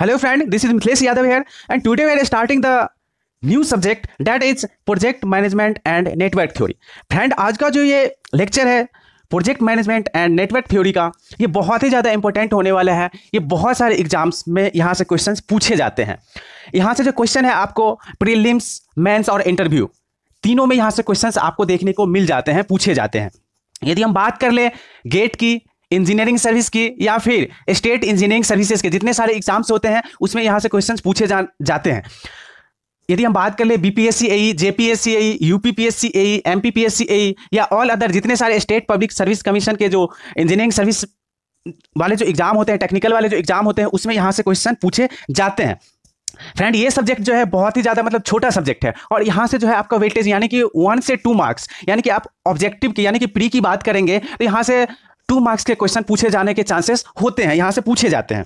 hello friend this is Mithilesh Yadav here and today we're starting the new subject that is project management and network theory friend आज का जो ये lecture है project management and network theory का ये बहुत ही ज़्यादा इंपॉर्टेंट होने वाला है ये बहुत सारे एग्जाम्स में यहाँ से क्वेश्चन पूछे जाते हैं यहाँ से जो क्वेश्चन है आपको प्रीलिम्स मेंस और इंटरव्यू तीनों में यहाँ से क्वेश्चन आपको देखने को मिल जाते हैं पूछे जाते हैं यदि हम बात कर लें गेट की इंजीनियरिंग सर्विस की या फिर स्टेट इंजीनियरिंग सर्विसेज के जितने सारे एग्जाम्स होते हैं उसमें यहाँ से क्वेश्चन पूछे जा, जाते हैं यदि हम बात कर ले B P S C I M I P I C I या ऑल अदर जितने सारे स्टेट पब्लिक सर्विस कमीशन के जो इंजीनियरिंग सर्विस वाले जो एग्जाम होते हैं टेक्निकल वाले जो एग्जाम होते हैं उसमें यहाँ से क्वेश्चन पूछे जाते हैं फ्रेंड ये सब्जेक्ट जो है बहुत ही ज़्यादा मतलब छोटा सब्जेक्ट है और यहाँ से जो है आपका वेटेज यानी कि वन से टू मार्क्स यानी कि आप ऑब्जेक्टिव की यानी कि प्री की बात करेंगे तो यहाँ से टू मार्क्स के क्वेश्चन पूछे जाने के चांसेस होते हैं यहाँ से पूछे जाते हैं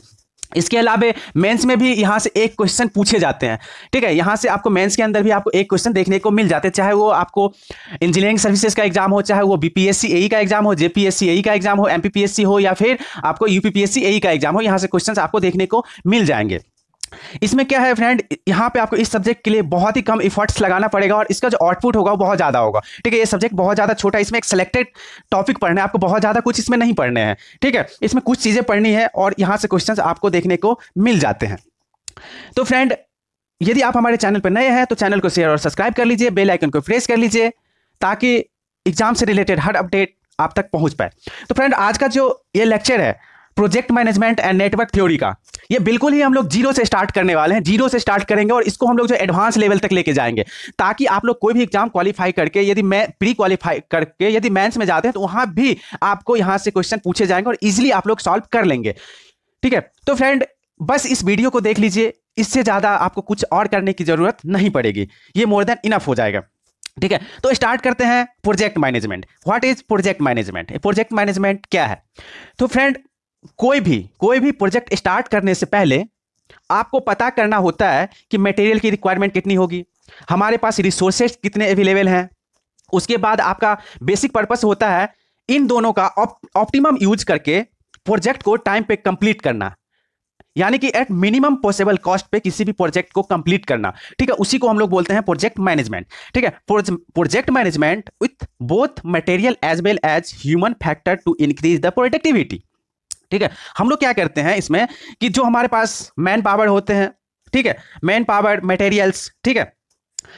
इसके अलावा मेंस में भी यहाँ से एक क्वेश्चन पूछे जाते हैं ठीक है यहाँ से आपको मेंस के अंदर भी आपको एक क्वेश्चन देखने को मिल जाते हैं चाहे वो आपको इंजीनियरिंग सर्विसेज का एग्जाम हो चाहे वो बीपीएससी एई e का एग्जाम हो जेपीएससी एई e का एग्जाम हो एमपीपीएससी हो या फिर आपको यूपीपीएससी एई e का एग्जाम हो यहाँ से क्वेश्चन आपको देखने को मिल जाएंगे इसमें क्या है फ्रेंड यहाँ पे आपको इस सब्जेक्ट के लिए बहुत ही कम इफर्ट्स लगाना पड़ेगा और इसका जो आउटपुट होगा वो बहुत ज़्यादा होगा ठीक है ये सब्जेक्ट बहुत ज़्यादा छोटा है इसमें एक सेलेक्टेड टॉपिक पढ़ना है आपको बहुत ज़्यादा कुछ इसमें नहीं पढ़ने हैं ठीक है इसमें कुछ चीज़ें पढ़नी है और यहाँ से क्वेश्चन आपको देखने को मिल जाते हैं तो फ्रेंड यदि आप हमारे चैनल पर नए हैं तो चैनल को शेयर और सब्सक्राइब कर लीजिए बेल आइकन को प्रेस कर लीजिए ताकि एग्जाम से रिलेटेड हर अपडेट आप तक पहुंच पाए तो फ्रेंड आज का जो ये लेक्चर है project management and network theory का ये बिल्कुल ही हम लोग जीरो से स्टार्ट करने वाले हैं जीरो से स्टार्ट करेंगे और इसको हम लोग जो एडवांस लेवल तक लेके जाएंगे ताकि आप लोग कोई भी एग्जाम क्वालिफाई करके यदि मैं प्री क्वालिफाई करके यदि मैंस में जाते हैं तो वहां भी आपको यहां से क्वेश्चन पूछे जाएंगे और इजिली आप लोग सॉल्व कर लेंगे ठीक है तो फ्रेंड बस इस वीडियो को देख लीजिए इससे ज़्यादा आपको कुछ और करने की ज़रूरत नहीं पड़ेगी ये मोर देन इनफ हो जाएगा ठीक है तो स्टार्ट करते हैं project management what is project management project management क्या है तो फ्रेंड कोई भी कोई भी प्रोजेक्ट स्टार्ट करने से पहले आपको पता करना होता है कि मटेरियल की रिक्वायरमेंट कितनी होगी हमारे पास रिसोर्सेज कितने अवेलेबल हैं उसके बाद आपका बेसिक पर्पस होता है इन दोनों का ऑप्टिमम यूज करके प्रोजेक्ट को टाइम पे कंप्लीट करना यानी कि एट मिनिमम पॉसिबल कॉस्ट पे किसी भी प्रोजेक्ट को कंप्लीट करना ठीक है उसी को हम लोग बोलते हैं प्रोजेक्ट मैनेजमेंट ठीक है project management with both material as well as human factor to increase the productivity ठीक है हम लोग क्या करते हैं इसमें कि जो हमारे पास मैन पावर होते हैं ठीक है मैन पावर मटेरियल्स ठीक है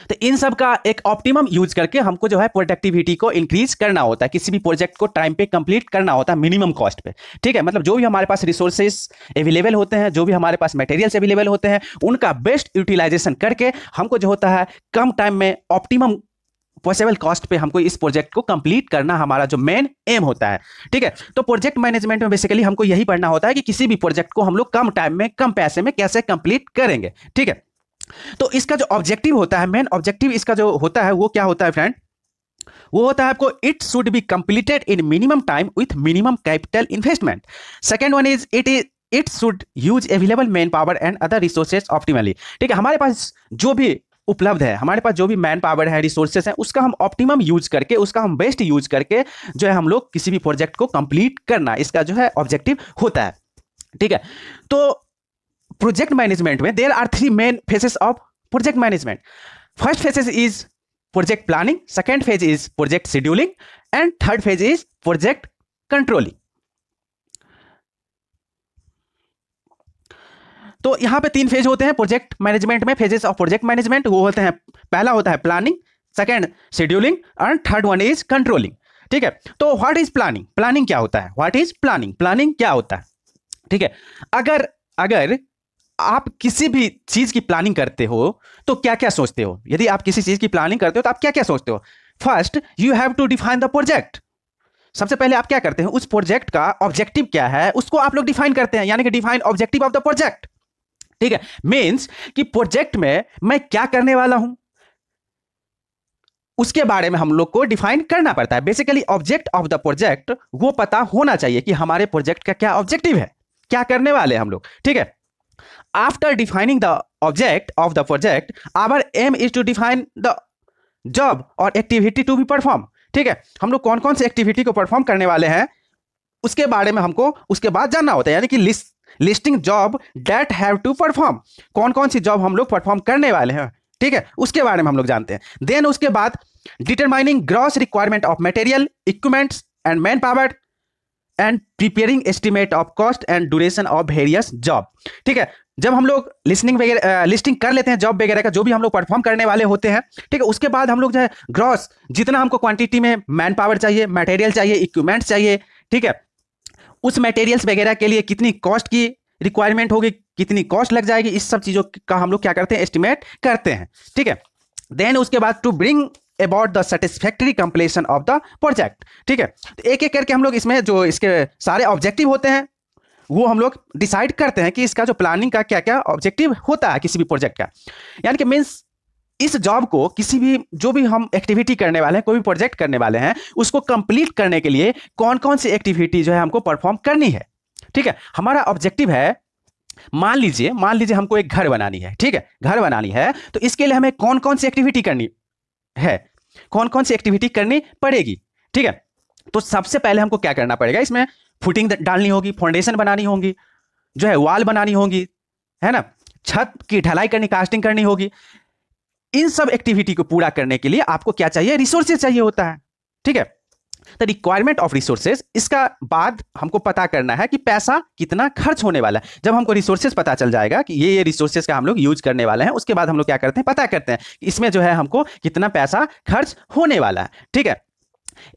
तो इन सब का एक ऑप्टिमम यूज करके हमको जो है प्रोडक्टिविटी को इंक्रीज करना होता है किसी भी प्रोजेक्ट को टाइम पे कंप्लीट करना होता है मिनिमम कॉस्ट पे ठीक है मतलब जो भी हमारे पास रिसोर्सेज अवेलेबल होते हैं जो भी हमारे पास मटेरियल्स अवेलेबल होते हैं उनका बेस्ट यूटिलाइजेशन करके हमको जो होता है कम टाइम में ऑप्टिमम पॉसिबल कॉस्ट पे हमको इस प्रोजेक्ट को कंप्लीट करना हमारा जो मेन एम होता है ठीक है तो प्रोजेक्ट मैनेजमेंट में बेसिकली हमको यही पढ़ना होता है कि किसी भी प्रोजेक्ट को हम लोग कम टाइम में कम पैसे में कैसे कंप्लीट करेंगे ठीक है तो इसका जो ऑब्जेक्टिव होता है मेन ऑब्जेक्टिव इसका जो होता है वो क्या होता है फ्रेंड वो होता है आपको it should be completed in minimum time with minimum capital investment second one is it is it should use available man power and other resources optimally ठीक है हमारे पास जो भी उपलब्ध है हमारे पास जो भी मैन पावर है रिसोर्सेस हैं उसका हम ऑप्टिमम यूज करके उसका हम बेस्ट यूज करके जो है हम लोग किसी भी प्रोजेक्ट को कंप्लीट करना इसका जो है ऑब्जेक्टिव होता है ठीक है तो प्रोजेक्ट मैनेजमेंट में there are three main phases of project management first phases is project planning second phase is project scheduling and third phase is project controlling तो यहाँ पे तीन फेज होते हैं प्रोजेक्ट मैनेजमेंट में फेजेस ऑफ प्रोजेक्ट मैनेजमेंट वो होते हैं पहला होता है planning second scheduling and third one is controlling ठीक है तो व्हाट इज प्लानिंग प्लानिंग क्या होता है व्हाट इज प्लानिंग प्लानिंग क्या होता है ठीक है अगर अगर आप किसी भी चीज की प्लानिंग करते हो तो क्या क्या सोचते हो यदि आप किसी चीज की प्लानिंग करते हो तो आप क्या क्या सोचते हो first you have to define the project सबसे पहले आप क्या करते हैं उस प्रोजेक्ट का ऑब्जेक्टिव क्या है उसको आप लोग डिफाइन करते हैं यानी कि define objective of the project ठीक है मीन्स कि प्रोजेक्ट में मैं क्या करने वाला हूं उसके बारे में हम लोग को डिफाइन करना पड़ता है basically object of the project वो पता होना चाहिए कि हमारे प्रोजेक्ट का क्या ऑब्जेक्टिव है क्या करने वाले हम लोग ठीक है after defining the object of the project our aim is to define the job और एक्टिविटी टू बी परफॉर्म ठीक है हम लोग कौन कौन से एक्टिविटी को परफॉर्म करने वाले हैं उसके बारे में हमको उसके बाद जानना होता है यानी कि list listing job that have to perform कौन कौन सी जॉब हम लोग परफॉर्म करने वाले हैं ठीक है उसके बारे में हम लोग जानते हैं देन उसके बाद determining gross requirement of material equipments and man power and preparing estimate of cost and duration of various job ठीक है जब हम लोग लिस्टिंग वगैरह लिस्टिंग कर लेते हैं जॉब वगैरह का जो भी हम लोग परफॉर्म करने वाले होते हैं ठीक है उसके बाद हम लोग जो है ग्रॉस जितना हमको क्वांटिटी में मैन पावर चाहिए मटेरियल चाहिए इक्विपमेंट्स चाहिए ठीक है उस मटेरियल्स वगैरह के लिए कितनी कॉस्ट की रिक्वायरमेंट होगी कितनी कॉस्ट लग जाएगी इस सब चीज़ों का हम लोग क्या करते हैं एस्टिमेट करते हैं ठीक है देन उसके बाद to bring about the satisfactory completion of the project ठीक है तो एक एक करके हम लोग इसमें जो इसके सारे ऑब्जेक्टिव होते हैं वो हम लोग डिसाइड करते हैं कि इसका जो प्लानिंग का क्या क्या ऑब्जेक्टिव होता है किसी भी प्रोजेक्ट का यानी कि मीन्स इस जॉब को किसी भी जो भी हम एक्टिविटी करने वाले हैं कोई भी प्रोजेक्ट करने वाले हैं उसको कंप्लीट करने के लिए कौन कौन सी एक्टिविटी जो है हमको परफॉर्म करनी है ठीक है हमारा ऑब्जेक्टिव है मान लीजिए मान लीजिए हमको एक घर बनानी है ठीक है घर बनानी है तो इसके लिए हमें कौन कौन सी एक्टिविटी करनी है कौन कौन सी एक्टिविटी करनी पड़ेगी ठीक है तो सबसे पहले हमको क्या करना पड़ेगा इसमें फुटिंग डालनी होगी फाउंडेशन बनानी होगी जो है वॉल बनानी होगी है ना छत की ढलाई करनी कास्टिंग करनी होगी इन सब एक्टिविटी को पूरा करने के लिए आपको क्या चाहिए रिसोर्सेज चाहिए होता है ठीक है द रिक्वायरमेंट ऑफ रिसोर्सेज इसका बाद हमको पता करना है कि पैसा कितना खर्च होने वाला है जब हमको रिसोर्सेज पता चल जाएगा कि ये ये रिसोर्सेज का हम लोग यूज करने वाले हैं उसके बाद हम लोग क्या करते हैं पता करते हैं कि इसमें जो है हमको कितना पैसा खर्च होने वाला है ठीक है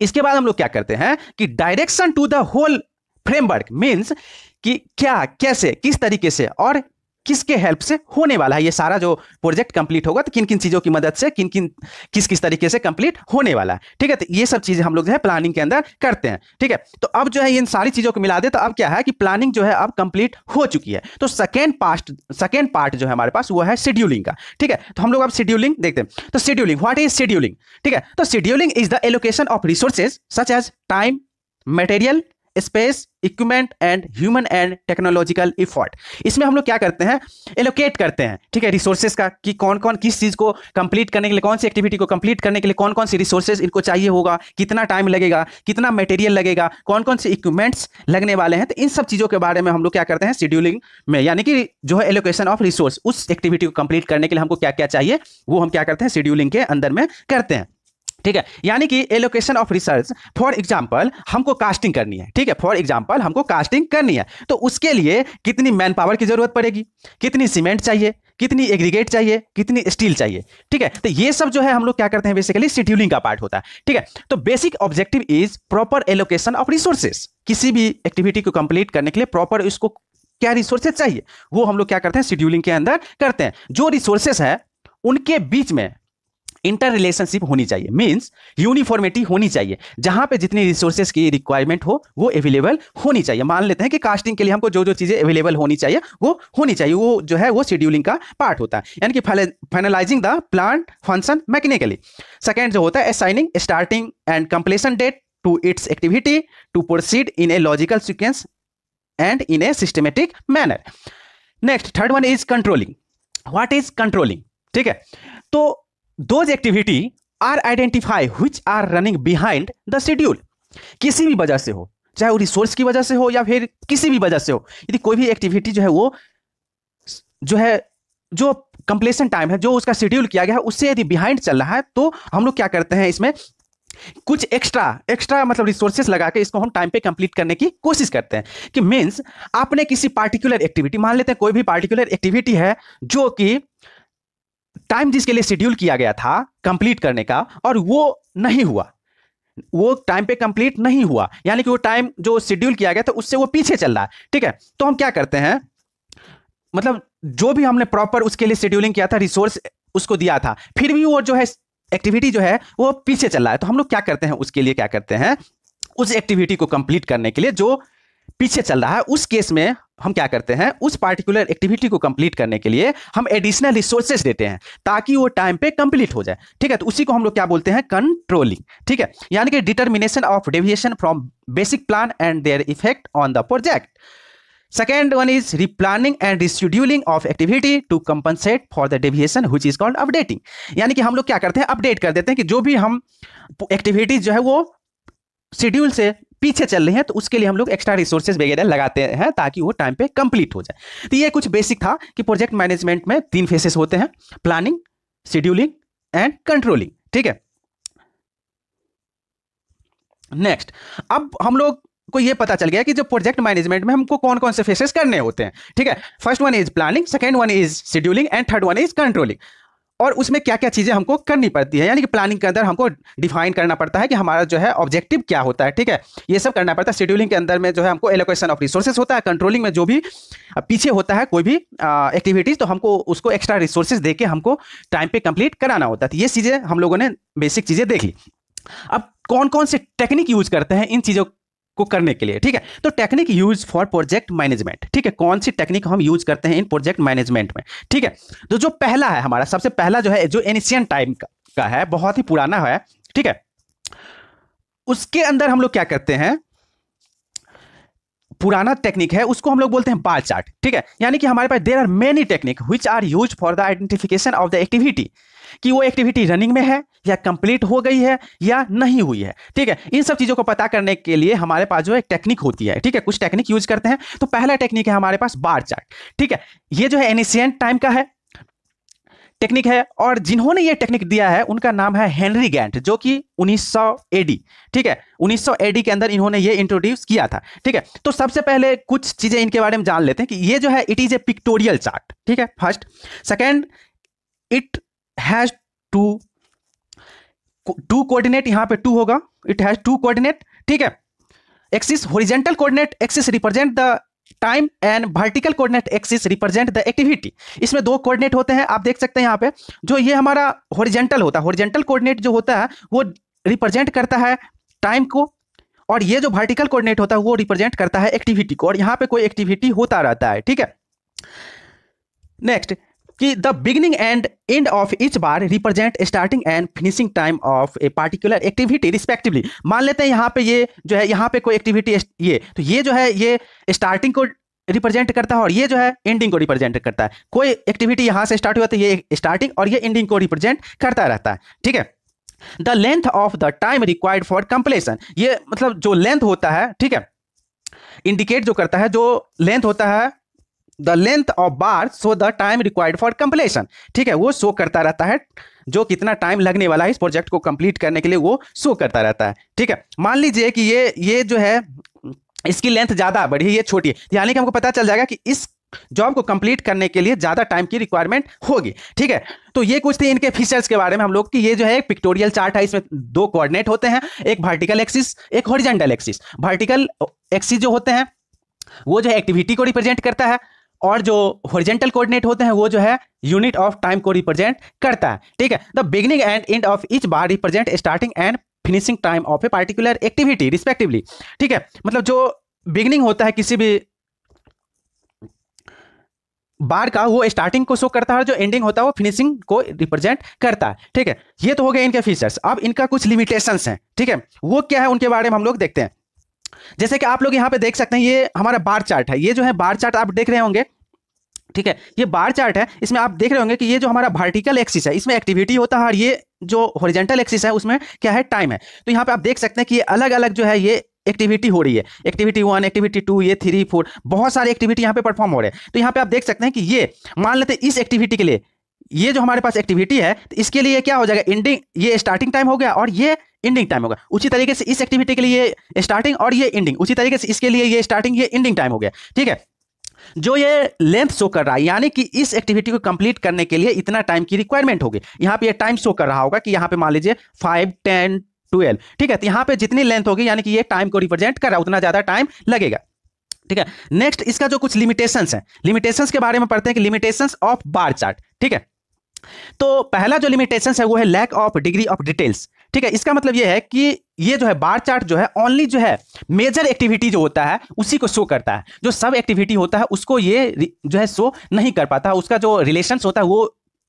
इसके बाद हम लोग क्या करते हैं कि direction to the whole framework means कि क्या कैसे किस तरीके से और किसके हेल्प से होने वाला है ये सारा जो प्रोजेक्ट कंप्लीट होगा तो किन किन चीज़ों की मदद से किन किन किस किस तरीके से कंप्लीट होने वाला है ठीक है तो ये सब चीज़ें हम लोग जो है प्लानिंग के अंदर करते हैं ठीक है तो अब जो है इन सारी चीज़ों को मिला दे तो अब क्या है कि प्लानिंग जो है अब कंप्लीट हो चुकी है तो सेकेंड पास्ट सेकेंड पार्ट जो है हमारे पास वो है शेड्यूलिंग का ठीक है तो हम लोग अब शेड्यूलिंग देखते हैं तो शेड्यूलिंग व्हाट इज शेड्यूलिंग ठीक है तो scheduling is the allocation of resources such as time material space equipment and human and technological effort इसमें हम लोग क्या करते हैं एलोकेट करते हैं ठीक है रिसोर्सेज का कि कौन कौन किस चीज़ को कंप्लीट करने के लिए कौन सी एक्टिविटी को कंप्लीट करने के लिए कौन कौन सी रिसोर्सेज इनको चाहिए होगा कितना टाइम लगेगा कितना मटेरियल लगेगा कौन कौन से इक्विपमेंट्स लगने वाले हैं तो इन सब चीज़ों के बारे में हम लोग क्या करते हैं शेड्यूलिंग में यानी कि जो है एलोकेशन ऑफ रिसोर्स उस एक्टिविटी को कंप्लीट करने के लिए हमको क्या क्या चाहिए वो हम क्या करते हैं शेड्यूलिंग के अंदर में करते हैं ठीक है यानी कि allocation of research for example हमको कास्टिंग करनी है ठीक है फॉर एग्जाम्पल हमको कास्टिंग करनी है तो उसके लिए कितनी मैन पावर की जरूरत पड़ेगी कितनी सीमेंट चाहिए कितनी एग्रीगेट चाहिए कितनी स्टील चाहिए ठीक है तो ये सब जो है हम लोग क्या करते हैं बेसिकली शेड्यूलिंग का पार्ट होता है ठीक है तो basic objective is proper allocation of resources किसी भी एक्टिविटी को कंप्लीट करने के लिए प्रॉपर इसको क्या रिसोर्सेज चाहिए वो हम लोग क्या करते हैं शेड्यूलिंग के अंदर करते हैं जो रिसोर्सेस है उनके बीच में इंटर रिलेशनशिप होनी चाहिए मीन्स यूनिफॉर्मिटी होनी चाहिए जहां पे जितनी रिसोर्सेज की रिक्वायरमेंट हो वो अवेलेबल होनी चाहिए मान लेते हैं कि कास्टिंग के लिए हमको जो जो चीज़ें अवेलेबल होनी चाहिए वो होनी चाहिए वो जो है वो शेड्यूलिंग का पार्ट होता है यानी कि finalising the plan function mechanically second जो होता है assigning starting and completion date to its activity to proceed in a logical sequence and in a systematic manner next third one is controlling what is controlling ठीक है तो those activity are identify which are running behind the schedule किसी भी वजह से हो चाहे वो रिसोर्स की वजह से हो या फिर किसी भी वजह से हो यदि कोई भी एक्टिविटी जो है वो जो है जो कंप्लेसन टाइम है जो उसका शेड्यूल किया गया है उससे यदि बिहाइंड चल रहा है तो हम लोग क्या करते हैं इसमें कुछ एक्स्ट्रा एक्स्ट्रा मतलब रिसोर्सेस लगा के इसको हम टाइम पे कंप्लीट करने की कोशिश करते हैं कि मीन्स आपने किसी पार्टिकुलर एक्टिविटी मान लेते हैं कोई भी पार्टिकुलर एक्टिविटी है जो कि टाइम जिसके लिए शेड्यूल किया गया था कंप्लीट करने का और वो नहीं हुआ वो टाइम पे कंप्लीट नहीं हुआ यानी कि वो टाइम जो शेड्यूल किया गया था उससे वो पीछे चल रहा है ठीक है तो हम क्या करते हैं मतलब जो भी हमने प्रॉपर उसके लिए शेड्यूलिंग किया था रिसोर्स उसको दिया था फिर भी वो जो है एक्टिविटी जो है वो पीछे चल रहा है तो हम लोग क्या करते हैं उसके लिए क्या करते हैं उस एक्टिविटी को कंप्लीट करने के लिए जो पीछे चल रहा है उस केस में हम क्या करते हैं उस पार्टिकुलर एक्टिविटी को कंप्लीट करने के लिए हम एडिशनल रिसोर्सेज देते हैं ताकि वो टाइम पे कंप्लीट हो जाए ठीक है तो उसी को हम लोग क्या बोलते हैं कंट्रोलिंग ठीक है यानी कि determination of deviation from basic plan and their effect on the project second one is replanning and rescheduling of activity to compensate for the deviation which is called updating यानी कि हम लोग क्या करते हैं अपडेट कर देते हैं कि जो भी हम एक्टिविटीज जो है वो शेड्यूल से पीछे चल रहे हैं तो उसके लिए हम लोग एक्स्ट्रा रिसोर्सेज वगैरह लगाते हैं ताकि वो टाइम पे कंप्लीट हो जाए तो ये कुछ बेसिक था कि प्रोजेक्ट मैनेजमेंट में तीन फेसेस होते हैं प्लानिंग शेड्यूलिंग एंड कंट्रोलिंग ठीक है नेक्स्ट अब हम लोग को ये पता चल गया कि जो प्रोजेक्ट मैनेजमेंट में हमको कौन कौन से फेसेस करने होते हैं ठीक है first one is planning second one is scheduling and third one is controlling और उसमें क्या क्या चीज़ें हमको करनी पड़ती है यानी कि प्लानिंग के अंदर हमको डिफाइन करना पड़ता है कि हमारा जो है ऑब्जेक्टिव क्या होता है ठीक है ये सब करना पड़ता है शेड्यूलिंग के अंदर में जो है हमको एलोकेशन ऑफ रिसोर्सेज होता है कंट्रोलिंग में जो भी पीछे होता है कोई भी एक्टिविटीज़ तो हमको उसको एक्स्ट्रा रिसोर्सेज दे के हमको टाइम पर कंप्लीट कराना होता था तो ये चीज़ें हम लोगों ने बेसिक चीज़ें देख ली अब कौन कौन से टेक्निक यूज करते हैं इन चीज़ों को करने के लिए ठीक है तो technique use for project management ठीक है कौन सी टेक्निक हम यूज करते हैं इन प्रोजेक्ट मैनेजमेंट में ठीक है तो जो पहला है हमारा सबसे पहला जो है जो एनिशियन टाइम का, का है बहुत ही पुराना है ठीक है उसके अंदर हम लोग क्या करते हैं पुराना टेक्निक है उसको हम लोग बोलते हैं बार चार्ट ठीक है यानी कि हमारे पास there are many technique which are use for the identification of the activity कि वो एक्टिविटी रनिंग में है या कंप्लीट हो गई है या नहीं हुई है ठीक है इन सब चीज़ों को पता करने के लिए हमारे पास जो एक टेक्निक होती है ठीक है कुछ टेक्निक यूज करते हैं तो पहला टेक्निक है हमारे पास बार चार्ट ठीक है ये जो है एनिशियंट टाइम का है टेक्निक है और जिन्होंने ये टेक्निक दिया है उनका नाम है हेनरी गैंट जो कि 1900 एडी ठीक है 1900 एडी के अंदर इन्होंने ये इंट्रोड्यूस किया था ठीक है तो सबसे पहले कुछ चीज़ें इनके बारे में जान लेते हैं कि ये जो है it is a pictorial chart ठीक है first second it has two two coordinate यहां पे टू होगा इट हैज टू कोऑर्डिनेट ठीक है axis horizontal coordinate axis represent the time and vertical coordinate axis represent the activity इसमें दो coordinate होते हैं आप देख सकते हैं यहां पे जो ये हमारा होरिजेंटल होता है होरिजेंटल कोऑर्डिनेट जो होता है वो रिप्रेजेंट करता है टाइम को और ये जो वर्टिकल कोऑर्डिनेट होता है वो रिप्रेजेंट करता है एक्टिविटी को और यहां पे कोई एक्टिविटी होता रहता है ठीक है नेक्स्ट कि the beginning and end of each bar represent starting and finishing time of a particular activity respectively मान लेते हैं यहाँ पे ये जो है यहाँ पे कोई एक्टिविटी ये तो ये जो है ये स्टार्टिंग को रिप्रेजेंट करता है और ये जो है एंडिंग को रिप्रेजेंट करता है कोई एक्टिविटी यहाँ से स्टार्ट हुआ तो ये स्टार्टिंग और ये एंडिंग को रिप्रेजेंट करता रहता है ठीक है the length of the time required for completion ये मतलब जो लेंथ होता है ठीक है इंडिकेट जो करता है जो लेंथ होता है the length of bar so the time required for completion ठीक है वो शो करता रहता है जो कितना टाइम लगने वाला है इस प्रोजेक्ट को कंप्लीट करने के लिए वो शो करता रहता है ठीक है मान लीजिए कि ये ये जो है इसकी लेंथ ज़्यादा बढ़ी ये छोटी है यानी कि हमको पता चल जाएगा कि इस जॉब को कंप्लीट करने के लिए ज़्यादा टाइम की रिक्वायरमेंट होगी ठीक है तो ये कुछ थे इनके फीचर्स के बारे में हम लोग कि ये जो है एक पिक्टोरियल चार्ट है इसमें दो कोऑर्डिनेट होते हैं एक वर्टिकल एक्सिस एक हॉरिजेंटल एक्सिस वर्टिकल एक्सिस जो होते हैं वो जो है एक्टिविटी को रिप्रेजेंट करता है और जो होरिजेंटल कोऑर्डिनेट होते हैं वो जो है यूनिट ऑफ टाइम को रिप्रेजेंट करता है ठीक है the beginning and end of each bar represent starting and finishing time of a particular activity respectively ठीक है मतलब जो बिगनिंग होता है किसी भी बार का वो स्टार्टिंग को शो करता है और जो एंडिंग होता है वो फिनिशिंग को रिप्रेजेंट करता है ठीक है ये तो हो गया इनके फीचर्स अब इनका कुछ लिमिटेशंस हैं ठीक है वो क्या है उनके बारे में हम लोग देखते हैं जैसे कि आप लोग यहाँ पे देख सकते हैं ये हमारा बार चार्ट है ये जो है बार चार्ट आप देख रहे होंगे ठीक है ये बार चार्ट है इसमें आप देख रहे होंगे कि ये जो हमारा वर्टिकल एक्सिस है इसमें एक्टिविटी होता है और ये जो हॉरिजेंटल एक्सिस है उसमें क्या है टाइम है तो यहाँ पे आप देख सकते हैं कि ये अलग अलग जो है ये एक्टिविटी हो रही है एक्टिविटी वन एक्टिविटी टू ये थ्री फोर बहुत सारे एक्टिविटी यहाँ पे परफॉर्म हो रहे हैं तो यहाँ पे आप देख सकते हैं कि ये मान लेते इस एक्टिविटी के लिए ये जो हमारे पास एक्टिविटी है तो इसके लिए क्या हो जाएगा एंडिंग ये स्टार्टिंग टाइम हो गया और ये इंडिंग टाइम होगा उसी तरीके से इस एक्टिविटी के लिए स्टार्टिंग और ये इंडिंग उसी तरीके से इसके लिए ये स्टार्टिंग ये इंडिंग टाइम हो गया ठीक है जो ये लेंथ शो कर रहा है यानी कि इस एक्टिविटी को कंप्लीट करने के लिए इतना टाइम की रिक्वायरमेंट होगी यहां पे ये टाइम शो कर रहा होगा कि यहां पे मान लीजिए फाइव टेन ट्वेल्व ठीक है तो यहां पे जितनी लेंथ होगी यानी कि ये टाइम को रिप्रेजेंट कर रहा है उतना ज़्यादा टाइम लगेगा ठीक है नेक्स्ट इसका जो कुछ लिमिटेशन है लिमिटेशन के बारे में पढ़ते हैं कि लिमिटेशन ऑफ बार चार्ट ठीक है तो पहला जो लिमिटेशन है वो है lack of degree of details ठीक है इसका मतलब यह है कि ये जो है बार चार्ट जो है ओनली जो है मेजर एक्टिविटी जो होता है उसी को शो करता है जो सब एक्टिविटी होता है उसको ये जो है शो नहीं कर पाता उसका जो रिलेशंस होता है वो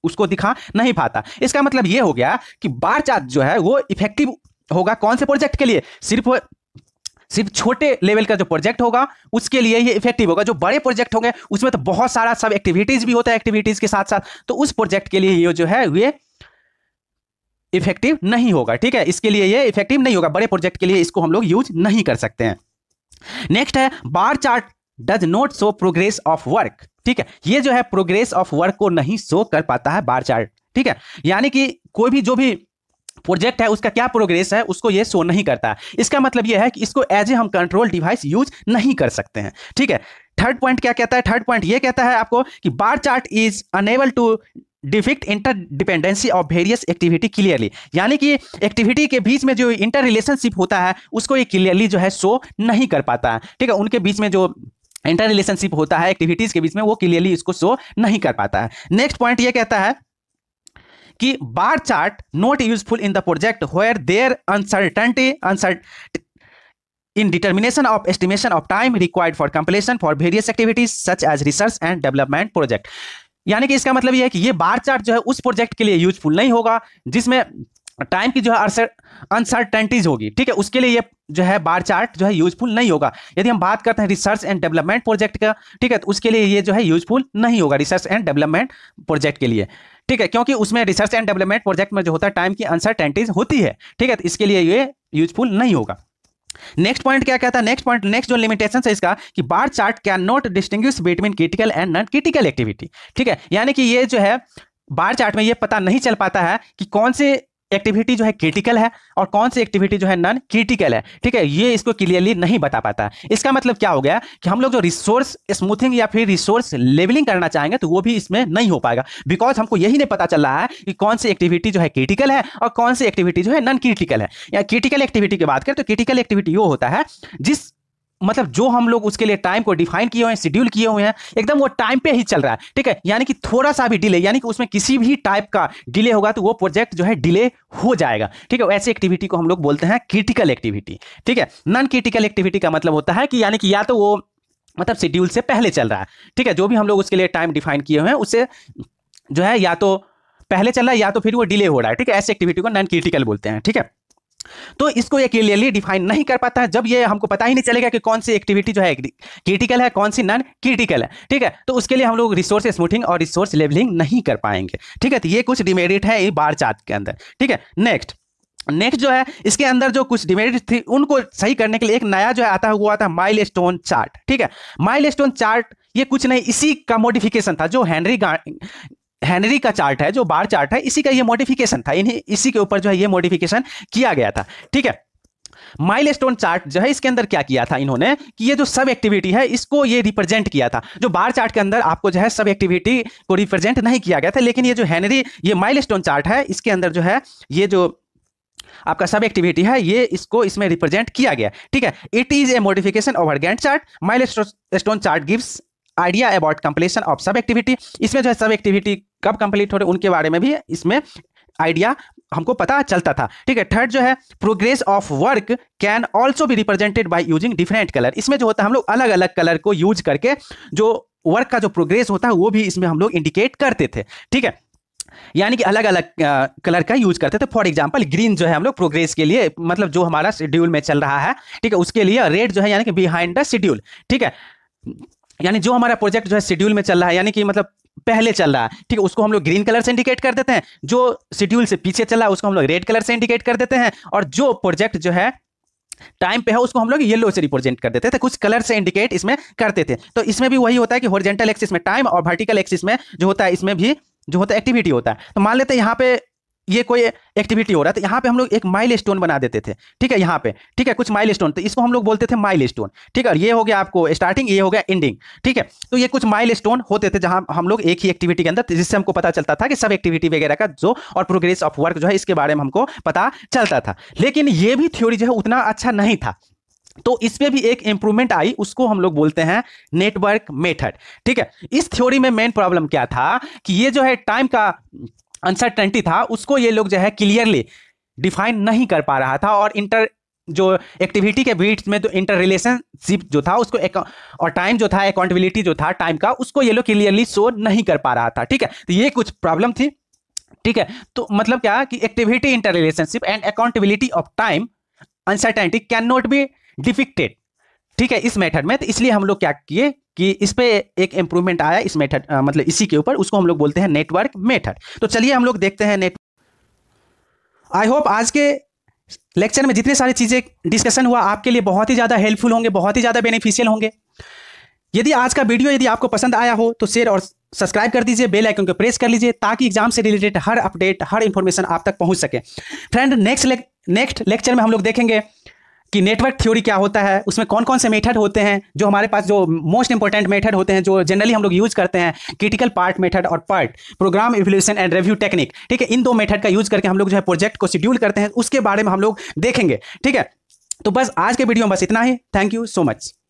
उसको दिखा नहीं पाता इसका मतलब ये हो गया कि बार चार्ट जो है वो इफेक्टिव होगा कौन से प्रोजेक्ट के लिए सिर्फ सिर्फ छोटे लेवल का जो प्रोजेक्ट होगा उसके लिए ये इफेक्टिव होगा जो बड़े प्रोजेक्ट होंगे उसमें तो बहुत सारा सब एक्टिविटीज भी होता है एक्टिविटीज के साथ साथ तो उस प्रोजेक्ट के लिए ये जो है ये इफेक्टिव नहीं होगा ठीक है इसके लिए ये इफेक्टिव नहीं होगा बड़े प्रोजेक्ट के लिए इसको हम लोग यूज नहीं कर सकते हैं नेक्स्ट है bar chart does not show progress of work ठीक है ये जो है प्रोग्रेस ऑफ वर्क को नहीं शो कर पाता है बार चार्ट ठीक है यानी कि कोई भी जो भी प्रोजेक्ट है उसका क्या प्रोग्रेस है उसको ये शो नहीं करता इसका मतलब ये है कि इसको एज ए हम कंट्रोल डिवाइस यूज नहीं कर सकते हैं ठीक है थर्ड पॉइंट क्या कहता है थर्ड पॉइंट ये कहता है आपको कि bar chart is unable to depict interdependency of various activity clearly यानी कि एक्टिविटी के बीच में जो इंटर रिलेशनशिप होता है उसको ये क्लियरली जो है शो नहीं कर पाता है ठीक है उनके बीच में जो इंटर रिलेशनशिप होता है एक्टिविटीज के बीच में वो क्लियरली इसको शो नहीं कर पाता है नेक्स्ट पॉइंट ये कहता है कि bar chart not useful in the project where there uncertainty uncert in determination of estimation of time required for completion for various activities such as research and development project यानी कि इसका मतलब यह है कि ये बार चार्ट जो है उस प्रोजेक्ट के लिए यूजफुल नहीं होगा जिसमें टाइम की जो है अनसर्टेंटीज होगी ठीक है उसके लिए ये जो है बार चार्ट जो है यूजफुल नहीं होगा यदि हम बात करते हैं रिसर्च एंड डेवलपमेंट प्रोजेक्ट का ठीक है तो उसके लिए ये जो है यूजफुल नहीं होगा रिसर्च एंड डेवलपमेंट प्रोजेक्ट के लिए ठीक है क्योंकि उसमें रिसर्च एंड डेवलपमेंट प्रोजेक्ट में जो होता है टाइम की अनसर्टेंटीज होती है ठीक है तो इसके लिए ये यूजफुल नहीं होगा नेक्स्ट पॉइंट क्या कहता है नेक्स्ट पॉइंट नेक्स्ट जो लिमिटेशन है इसका कि bar chart can not distinguish between critical and non critical activity ठीक है यानी कि ये जो है बार चार्ट में ये पता नहीं चल पाता है कि कौन से एक्टिविटी जो है क्रिटिकल है और कौन सी एक्टिविटी जो है नॉन क्रिटिकल है ठीक है ये इसको क्लियरली नहीं बता पाता इसका मतलब क्या हो गया कि हम लोग जो रिसोर्स स्मूथिंग या फिर रिसोर्स लेवलिंग करना चाहेंगे तो वो भी इसमें नहीं हो पाएगा बिकॉज हमको यही नहीं पता चल रहा है कि कौन सी एक्टिविटी जो है क्रिटिकल है और कौन सी एक्टिविटी जो है नॉन क्रिटिकल है या क्रिटिकल एक्टिविटी की बात करें तो क्रिटिकल एक्टिविटी वो होता है जिस मतलब जो हम लोग उसके लिए टाइम को डिफाइन किए हुए हैं शेड्यूल किए हुए हैं एकदम वो टाइम पे ही चल रहा है ठीक है यानी कि थोड़ा सा भी डिले यानी कि उसमें किसी भी टाइप का डिले होगा तो वो प्रोजेक्ट जो है डिले हो जाएगा ठीक है ऐसे एक्टिविटी को हम लोग बोलते हैं क्रिटिकल एक्टिविटी ठीक है नॉन क्रिटिकल एक्टिविटी का मतलब होता है कि यानी कि या तो वो मतलब शेड्यूल से पहले चल रहा है ठीक है जो भी हम लोग उसके लिए टाइम डिफाइन किए हुए हैं उससे जो है या तो पहले चल रहा है या तो फिर वो डिले हो रहा है ठीक है ऐसे एक्टिविटी को नॉन क्रिटिकल बोलते हैं ठीक है तो इसको ये क्लियरली डिफाइन नहीं कर पाता है जब ये हमको पता ही नहीं चलेगा कि कौन सी एक्टिविटी जो है क्रिटिकल है कौन सी नॉन क्रिटिकल है ठीक है तो उसके लिए हम लोग रिसोर्स स्मूथिंग और रिसोर्स लेवलिंग नहीं कर पाएंगे ठीक है तो ये कुछ डिमेरिट है ये बार चार्ट के अंदर ठीक है नेक्स्ट नेक्स्ट जो है इसके अंदर जो कुछ डिमेरिट थी उनको सही करने के लिए एक नया जो है आता हुआ था माइल स्टोन चार्ट ठीक है माइल स्टोन चार्ट ये कुछ नहीं इसी का मॉडिफिकेशन था जो हेनरी हेनरी का चार्ट है जो बार चार्ट है इसी का ये मॉडिफिकेशन था इन्हीं इसी के ऊपर जो है ये मॉडिफिकेशन किया गया था ठीक है माइलस्टोन चार्ट जो है इसके अंदर क्या किया था इन्होंने कि ये जो सब एक्टिविटी है इसको ये रिप्रेजेंट किया था जो बार चार्ट के अंदर आपको जो है सब एक्टिविटी को रिप्रेजेंट नहीं किया गया था लेकिन ये जो हैनरी ये माइलस्टोन चार्ट है इसके अंदर जो है ये जो आपका सब एक्टिविटी है ये इसको इसमें रिप्रेजेंट किया गया ठीक है it is a modification over Gantt chart milestone chart gives idea about completion of sub activity इसमें जो है सब एक्टिविटी कब कंप्लीट हो रही उनके बारे में भी इसमें आइडिया हमको पता चलता था ठीक है थर्ड जो है progress of work can also भी represented by using different colour इसमें जो होता है हम लोग अलग अलग कलर को यूज करके जो वर्क का जो प्रोग्रेस होता है वो भी इसमें हम लोग इंडिकेट करते थे ठीक है यानी कि अलग अलग कलर का यूज करते थे फॉर एग्जाम्पल ग्रीन जो है हम लोग प्रोग्रेस के लिए मतलब जो हमारा शेड्यूल में चल रहा है ठीक है उसके लिए रेड जो है यानी कि बिहाइंड द शेड्यूल ठीक है यानी जो हमारा प्रोजेक्ट जो है शेड्यूल में चल रहा है यानी कि मतलब पहले चल रहा है ठीक है उसको हम लोग ग्रीन कलर से इंडिकेट कर देते हैं जो शेड्यूल से पीछे चल रहा है उसको हम लोग रेड कलर से इंडिकेट कर देते हैं और जो प्रोजेक्ट जो है टाइम पे है उसको हम लोग येलो से रिप्रेजेंट कर देते थे तो कुछ कलर से इंडिकेट इसमें करते थे तो इसमें भी वही होता है कि हॉरिजेंटल एक्सिस में टाइम और वर्टिकल एक्सिस में जो होता है इसमें भी जो होता है एक्टिविटी होता है तो मान लेते हैं यहाँ पे ये कोई एक्टिविटी हो रहा था तो यहाँ पे हम लोग एक माइल स्टोन बना देते थे ठीक है यहाँ पे ठीक है कुछ माइल स्टोन तो इसको हम लोग बोलते थे माइल स्टोन ठीक है ये हो गया आपको स्टार्टिंग ये हो गया एंडिंग ठीक है तो ये कुछ माइल स्टोन होते थे जहाँ हम लोग एक ही एक्टिविटी के अंदर तो जिससे हमको पता चलता था कि सब एक्टिविटी वगैरह का जो और प्रोग्रेस ऑफ वर्क जो है इसके बारे में हमको पता चलता था लेकिन ये भी थ्योरी जो है उतना अच्छा नहीं था तो इसमें भी एक इंप्रूवमेंट आई उसको हम लोग बोलते हैं नेटवर्क मेथड ठीक है इस थ्योरी में मेन प्रॉब्लम क्या था कि ये जो है टाइम का अनसर्टनिटी था उसको ये लोग जो है क्लियरली डिफाइन नहीं कर पा रहा था और इंटर जो एक्टिविटी के बीच में तो इंटर रिलेशनशिप जो था उसको एक और टाइम जो था अकाउंटेबिलिटी जो था टाइम का उसको ये लोग क्लियरली शो नहीं कर पा रहा था ठीक है तो ये कुछ प्रॉब्लम थी ठीक है तो मतलब क्या कि activity interrelationship and accountability of time uncertainty can not be depicted ठीक है इस मेथड में तो इसलिए हम लोग क्या किए कि इस पर एक इम्प्रूवमेंट आया इस मेथड मतलब इसी के ऊपर उसको हम लोग बोलते हैं नेटवर्क मेथड तो चलिए हम लोग देखते हैं नेट आई होप आज के लेक्चर में जितनी सारी चीज़ें डिस्कशन हुआ आपके लिए बहुत ही ज़्यादा हेल्पफुल होंगे बहुत ही ज़्यादा बेनिफिशियल होंगे यदि आज का वीडियो यदि आपको पसंद आया हो तो शेयर और सब्सक्राइब कर दीजिए बेल आइकन को प्रेस कर लीजिए ताकि एग्जाम से रिलेटेड हर अपडेट हर इन्फॉर्मेशन आप तक पहुंच सके फ्रेंड नेक्स्ट नेक्स्ट लेक्चर में हम लोग देखेंगे कि नेटवर्क थ्योरी क्या होता है उसमें कौन कौन से मेथड होते हैं जो हमारे पास जो मोस्ट इंपॉर्टेंट मेथड होते हैं जो जनरली हम लोग यूज करते हैं क्रिटिकल पार्ट मेथड और path program evolution and review technique ठीक है इन दो मेथड का यूज करके हम लोग जो है प्रोजेक्ट को शेड्यूल करते हैं उसके बारे में हम लोग देखेंगे ठीक है तो बस आज के वीडियो में बस इतना ही थैंक यू सो मच